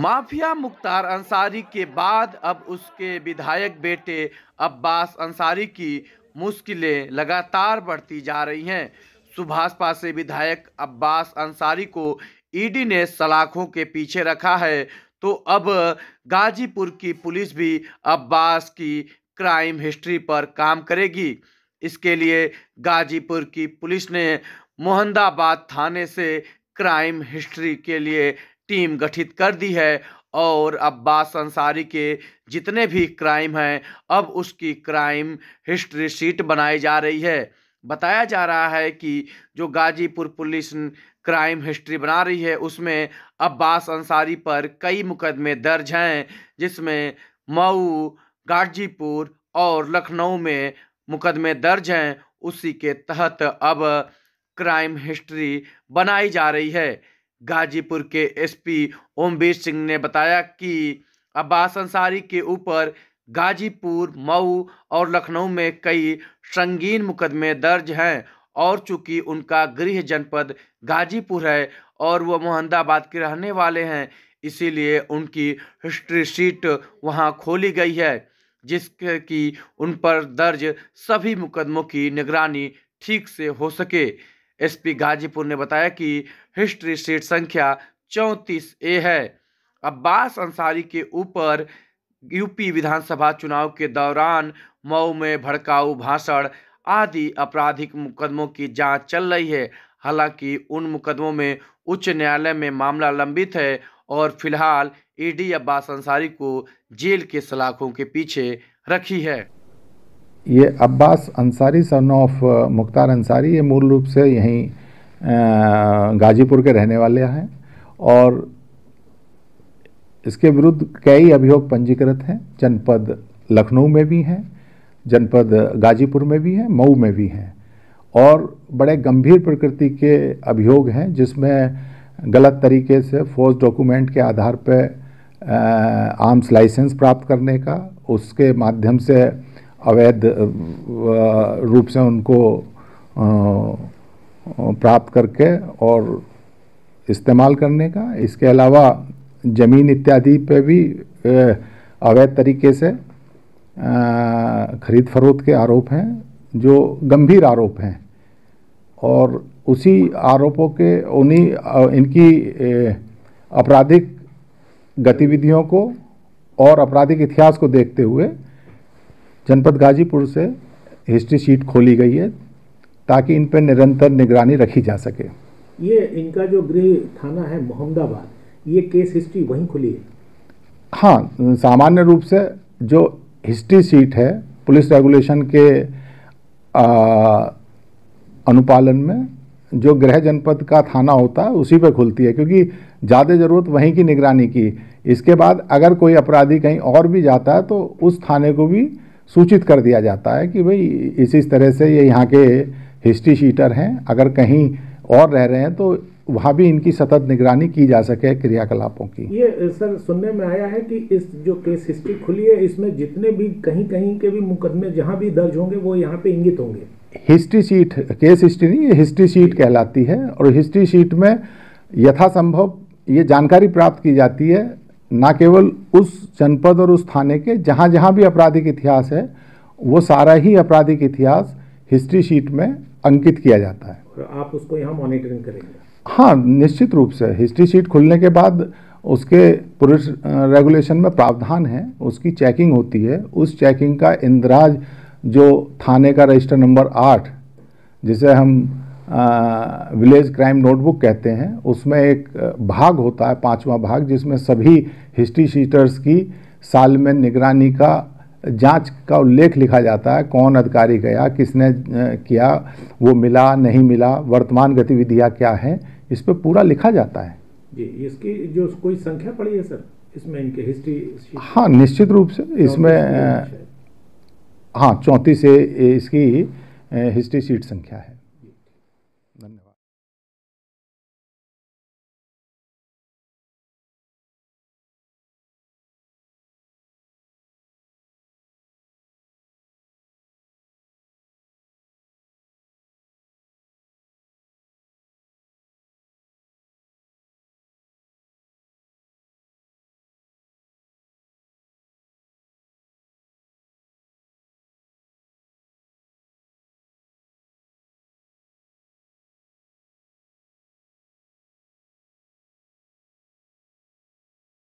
mafia Mukhtar Ansari के बाद अब उसके विधायक बेटे अब्बास अंसारी की मुश्किलें लगातार बढ़ती जा रही हैं सुभाषपा से विधायक अब्बास अंसारी को ईडी ने सलाखों के पीछे रखा है तो अब गाजीपुर की पुलिस भी अब्बास की क्राइम हिस्ट्री पर काम करेगी इसके लिए गाजीपुर की पुलिस ने मोहंदाबाद थाने से क्राइम हिस्ट्री के लिए टीम गठित कर दी है और अब्बास अंसारी के जितने भी क्राइम हैं अब उसकी क्राइम हिस्ट्री शीट बनाई जा रही है बताया जा रहा है कि जो गाजीपुर पुलिस क्राइम हिस्ट्री बना रही है उसमें अब्बास अंसारी पर कई मुकदमे दर्ज हैं जिसमें मऊ गाजीपुर और लखनऊ में मुकदमे दर्ज हैं उसी के तहत अब क्राइम हिस्ट्री बनाई जा रही है गाजीपुर के एसपी ओमवीर सिंह ने बताया कि अब्बास अंसारी के ऊपर गाजीपुर मऊ और लखनऊ में कई संगीन मुकदमे दर्ज हैं और चूंकि उनका गृह जनपद गाजीपुर है और वह मोहम्मदाबाद के रहने वाले हैं इसीलिए उनकी हिस्ट्री शीट वहां खोली गई है जिसके कि उन पर दर्ज सभी मुकदमों की निगरानी ठीक से हो सके एसपी गाजीपुर ने बताया कि हिस्ट्री सीट संख्या चौंतीस ए है अब्बास अंसारी के ऊपर यूपी विधानसभा चुनाव के दौरान मऊ में भड़काऊ भाषण आदि आपराधिक मुकदमों की जांच चल रही है हालांकि उन मुकदमों में उच्च न्यायालय में मामला लंबित है और फिलहाल ईडी अब्बास अंसारी को जेल के सलाखों के पीछे रखी है ये Abbas Ansari son of uh, Mukhtar Ansari ये मूल रूप से यहीं uh, गाजीपुर के रहने वाले हैं और इसके विरुद्ध कई अभियोग पंजीकृत हैं जनपद लखनऊ में भी हैं जनपद गाजीपुर में भी हैं मऊ में भी हैं और बड़े गंभीर प्रकृति के अभियोग हैं जिसमें गलत तरीके से फोर्स डॉक्यूमेंट के आधार पर आर्म्स लाइसेंस प्राप्त करने का उसके माध्यम से अवैध रूप से उनको प्राप्त करके और इस्तेमाल करने का इसके अलावा ज़मीन इत्यादि पे भी अवैध तरीके से खरीद फरोख्त के आरोप हैं जो गंभीर आरोप हैं और उसी आरोपों के उन्हीं इनकी आपराधिक गतिविधियों को और आपराधिक इतिहास को देखते हुए जनपद गाजीपुर से हिस्ट्री शीट खोली गई है ताकि इन पर निरंतर निगरानी रखी जा सके ये इनका जो गृह थाना है मोहम्मदाबाद ये केस हिस्ट्री वहीं खुली है हाँ सामान्य रूप से जो हिस्ट्री सीट है पुलिस रेगुलेशन के आ, अनुपालन में जो गृह जनपद का थाना होता है उसी पे खुलती है क्योंकि ज़्यादा ज़रूरत वहीं की निगरानी की इसके बाद अगर कोई अपराधी कहीं और भी जाता है तो उस थाने को भी सूचित कर दिया जाता है कि भाई इसी तरह से ये यहाँ के हिस्ट्री शीटर हैं अगर कहीं और रह रहे हैं तो वहाँ भी इनकी सतत निगरानी की जा सके क्रियाकलापों की ये सर सुनने में आया है कि इस जो केस हिस्ट्री खुली है इसमें जितने भी कहीं कहीं के भी मुकदमे जहाँ भी दर्ज होंगे वो यहाँ पे इंगित होंगे हिस्ट्री शीट केस हिस्ट्री नहीं ये हिस्ट्री शीट कहलाती है और हिस्ट्री शीट में यथासंभव ये जानकारी प्राप्त की जाती है ना केवल उस जनपद और उस थाने के जहाँ जहाँ भी आपराधिक इतिहास है वो सारा ही आपराधिक इतिहास हिस्ट्री शीट में अंकित किया जाता है आप उसको यहाँ मॉनिटरिंग करेंगे हाँ निश्चित रूप से हिस्ट्री शीट खुलने के बाद उसके पुरुष रेगुलेशन में प्रावधान है उसकी चेकिंग होती है उस चेकिंग का इंदिराज जो थाने का रजिस्टर नंबर आठ जिसे हम विलेज क्राइम नोटबुक कहते हैं उसमें एक भाग होता है पांचवा भाग जिसमें सभी हिस्ट्री शीटर्स की साल में निगरानी का जांच का उल्लेख लिखा जाता है कौन अधिकारी गया किसने किया वो मिला नहीं मिला वर्तमान गतिविधियाँ क्या हैं इस पर पूरा लिखा जाता है जी इसकी जो कोई संख्या पड़ी है सर इसमें इनके हिस्ट्री हाँ निश्चित रूप से इसमें हाँ चौंतीस इसकी हिस्ट्री सीट संख्या है